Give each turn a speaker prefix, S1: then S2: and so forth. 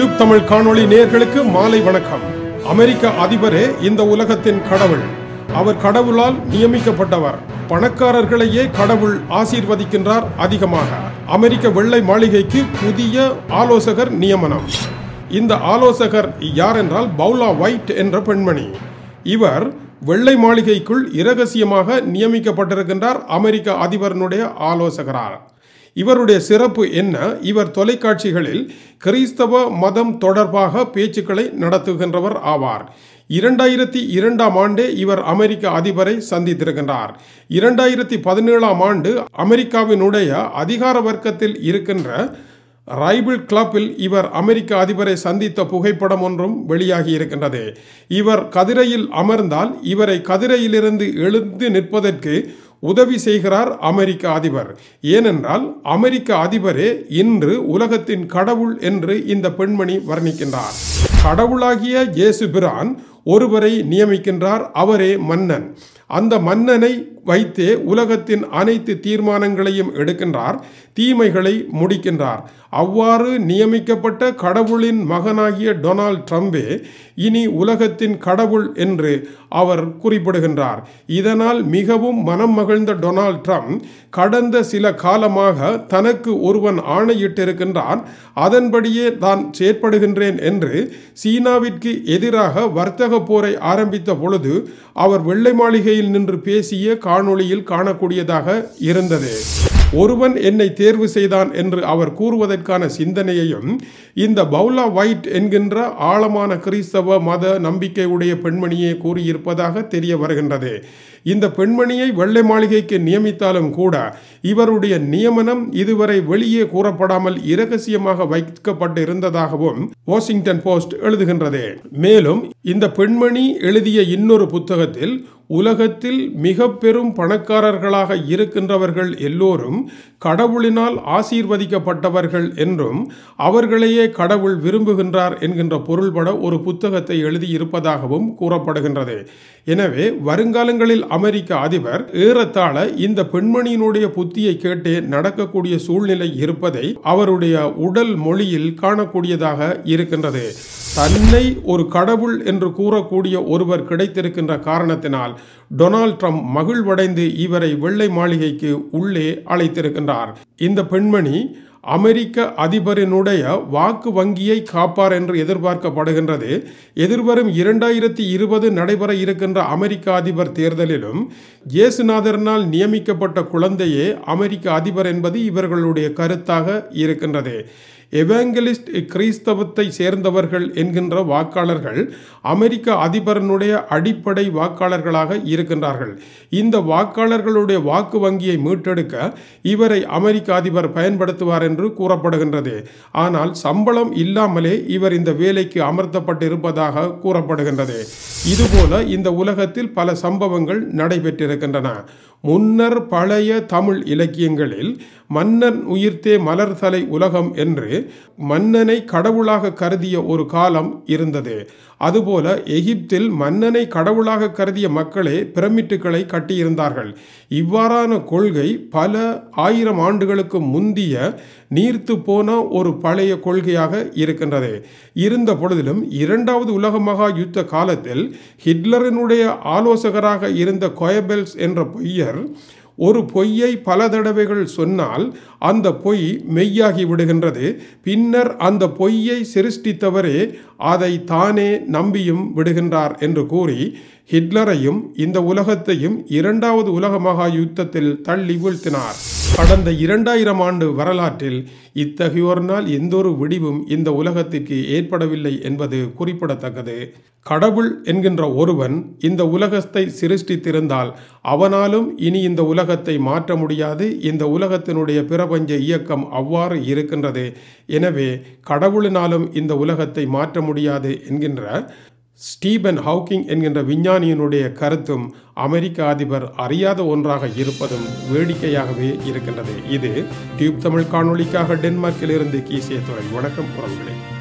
S1: cube Tamil காணொளி நேர்களுக்கு மாலை வணக்கம் அமெரிக்க அதிபரே இந்த உலகத்தின் கடவுள் அவர் கடவுளால் நியமிக்கப்பட்டவர் பணக்காரர்களையே கடவுள் ஆசீர்வதிக்கின்றார் அதிகமாக அமெரிக்க வெள்ளை மாளிகைக்கு புதிய ஆலோசகர் நியமனம் இந்த ஆலோசகர் யாரென்றால் பவுலா ஒயிட் என்ற பெண்மணி இவர் வெள்ளை மாளிகைக்குள் இரகசியமாக நியமிக்கப்பட்டிருக்கின்றார் அமெரிக்க அதிபரனுடைய ஆலோசகரார் இவருடைய சிறப்பு என்ன இவர் தொலைக்காட்சிகளில் கிறிஸ்தவ மதம் தொடர்பாக பேச்சுக்களை நடத்துகின்றவர் ஆவார் இரண்டாயிரத்தி இரண்டாம் ஆண்டே இவர் அமெரிக்க அதிபரை சந்தித்திருக்கின்றார் இரண்டாயிரத்தி பதினேழாம் ஆண்டு அமெரிக்காவினுடைய அதிகார வர்க்கத்தில் இருக்கின்ற ரைபிள் கிளப்பில் இவர் அமெரிக்க அதிபரை சந்தித்த புகைப்படம் ஒன்றும் வெளியாகி இருக்கின்றது இவர் கதிரையில் அமர்ந்தால் இவரை கதிரையிலிருந்து எழுந்து நிற்பதற்கு உதவி செய்கிறார் அமெரிக்க அதிபர் ஏனென்றால் அமெரிக்க அதிபரே இன்று உலகத்தின் கடவுள் என்று இந்த பெண்மணி வர்ணிக்கின்றார் கடவுளாகிய இயேசு பிரான் ஒருவரை நியமிக்கின்றார் அவரே மன்னன் அந்த மன்னனை வைத்தே உலகத்தின் அனைத்து தீர்மானங்களையும் எடுக்கின்றார் தீமைகளை முடிக்கின்றார் அவ்வாறு நியமிக்கப்பட்ட கடவுளின் மகனாகிய டொனால்ட் ட்ரம்பே இனி உலகத்தின் கடவுள் என்று அவர் குறிப்பிடுகின்றார் இதனால் மிகவும் மனம் மகிழ்ந்த டொனால்ட் ட்ரம்ப் கடந்த சில காலமாக தனக்கு ஒருவன் ஆணையிட்டிருக்கின்றான் அதன்படியே தான் செயற்படுகின்றேன் என்று சீனாவிற்கு எதிராக வர்த்தக போரை ஆரம்பித்த பொழுது அவர் வெள்ளை மாளிகையில் நின்று பேசிய கா காணொளியில் காணக்கூடியதாக இருந்தது ஒருவன் என்னை தேர்வு செய்தான் என்று அவர் கூறுவதற்கான சிந்தனையையும் இந்த பவுலா வைட் என்கின்ற ஆழமான கிறிஸ்தவ மத நம்பிக்கையுடைய பெண்மணியே கூறியிருப்பதாக தெரிய வருகின்றது இந்த பெண்மணியை வெள்ளை மாளிகைக்கு நியமித்தாலும் கூட இவருடைய நியமனம் இதுவரை வெளியே கூறப்படாமல் இரகசியமாக வைக்கப்பட்டு இருந்ததாகவும் வாஷிங்டன் போஸ்ட் எழுதுகின்றது மேலும் இந்த பெண்மணி எழுதிய இன்னொரு புத்தகத்தில் உலகத்தில் மிக பெரும் பணக்காரர்களாக இருக்கின்றவர்கள் எல்லோரும் கடவுளினால் ஆசீர்வதிக்கப்பட்டவர்கள் என்றும் அவர்களையே கடவுள் விரும்புகின்றார் என்கின்ற பொருள்பட ஒரு புத்தகத்தை எழுதியிருப்பதாகவும் கூறப்படுகின்றது எனவே வருங்காலங்களில் அமெரிக்க அதிபர் ஏறத்தாழ இந்த பெண்மணியினுடைய புத்தியை கேட்டே நடக்கக்கூடிய சூழ்நிலை இருப்பதை அவருடைய உடல் மொழியில் காணக்கூடியதாக இருக்கின்றது தன்னை ஒரு கடவுள் என்று கூறக்கூடிய ஒருவர் கிடைத்திருக்கின்ற காரணத்தினால் டொனால்ட் ட்ரம்ப் மகிழ்வடைந்து இவரை வெள்ளை மாளிகைக்கு உள்ளே அழைத்திருக்கின்றார் சென்றார் இந்த பெண்மணி அமெரிக்க அதிபரினுடைய வாக்கு வங்கியை காப்பார் என்று எதிர்பார்க்கப்படுகின்றது எதிர்வரும் இரண்டாயிரத்தி இருபது நடைபெற இருக்கின்ற அமெரிக்க அதிபர் தேர்தலிலும் இயேசுநாதரனால் நியமிக்கப்பட்ட குழந்தையே அமெரிக்க அதிபர் என்பது இவர்களுடைய கருத்தாக இருக்கின்றது எவாங்கலிஸ்ட் eh, கிறிஸ்தவத்தை சேர்ந்தவர்கள் என்கின்ற வாக்காளர்கள் அமெரிக்க அதிபரனுடைய அடிப்படை வாக்காளர்களாக இருக்கின்றார்கள் இந்த வாக்காளர்களுடைய வாக்கு வங்கியை மீட்டெடுக்க இவரை அமெரிக்க அதிபர் பயன்படுத்துவார் என்று கூறப்படுகின்றது ஆனால் சம்பளம் இல்லாமலே இவர் இந்த வேலைக்கு அமர்த்தப்பட்டிருப்பதாக கூறப்படுகின்றது இதுபோல இந்த உலகத்தில் பல சம்பவங்கள் நடைபெற்றிருக்கின்றன முன்னர் பழைய தமிழ் இலக்கியங்களில் மன்னன் உயிர்த்தே மலர் தலை உலகம் என்று மன்னனை கடவுளாக கருதிய ஒரு காலம் இருந்தது அதுபோல எகிப்தில் மன்னனை கடவுளாக கருதிய மக்களே பிரமிட்டுகளை கட்டியிருந்தார்கள் இவ்வாறான கொள்கை பல ஆயிரம் ஆண்டுகளுக்கு முந்திய நீர்த்து போன ஒரு பழைய கொள்கையாக இருக்கின்றது இருந்த பொழுதிலும் இரண்டாவது உலக மகா யுத்த காலத்தில் ஹிட்லரினுடைய ஆலோசகராக இருந்த கொயபெல்ஸ் என்ற பொய்யர் ஒரு பொய்யை பல தடவைகள் சொன்னால் அந்த பொய் மெய்யாகி விடுகின்றது பின்னர் அந்த பொய்யை சிருஷ்டித்தவரே அதை தானே நம்பியும் விடுகின்றார் என்று கூறி ஹிட்லரையும் இந்த உலகத்தையும் இரண்டாவது உலக மகா யுத்தத்தில் தள்ளி வீழ்த்தினார் கடந்த இரண்டாயிரம் ஆண்டு வரலாற்றில் இத்தகையோர்னால் எந்தொரு விடிவும் இந்த உலகத்திற்கு ஏற்படவில்லை என்பது குறிப்பிடத்தக்கது கடவுள் என்கின்ற ஒருவன் இந்த உலகத்தை சிருஷ்டித்திருந்தால் அவனாலும் இனி இந்த உலகத்தை மாற்ற முடியாது இந்த உலகத்தினுடைய பிரபஞ்ச இயக்கம் அவ்வாறு இருக்கின்றது எனவே கடவுளினாலும் இந்த உலகத்தை மாற்ற முடியாது என்கின்ற ஸ்டீபன் ஹவுக்கிங் என்கின்ற விஞ்ஞானியினுடைய கருத்தும் அமெரிக்க அதிபர் அறியாத ஒன்றாக இருப்பதும் வேடிக்கையாகவே இருக்கின்றது இது டியூப் தமிழ் காணொலிக்காக டென்மார்க்கிலிருந்து கீசிய துறை வணக்கம் புறங்களேன்